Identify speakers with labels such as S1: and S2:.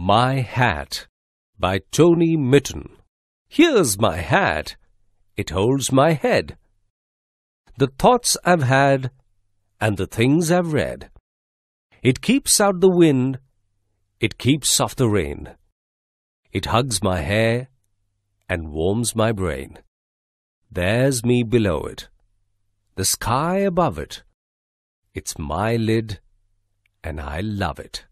S1: My Hat by Tony Mitten. Here's my hat. It holds my head. The thoughts I've had and the things I've read. It keeps out the wind. It keeps off the rain. It hugs my hair and warms my brain. There's me below it. The sky above it. It's my lid and I love it.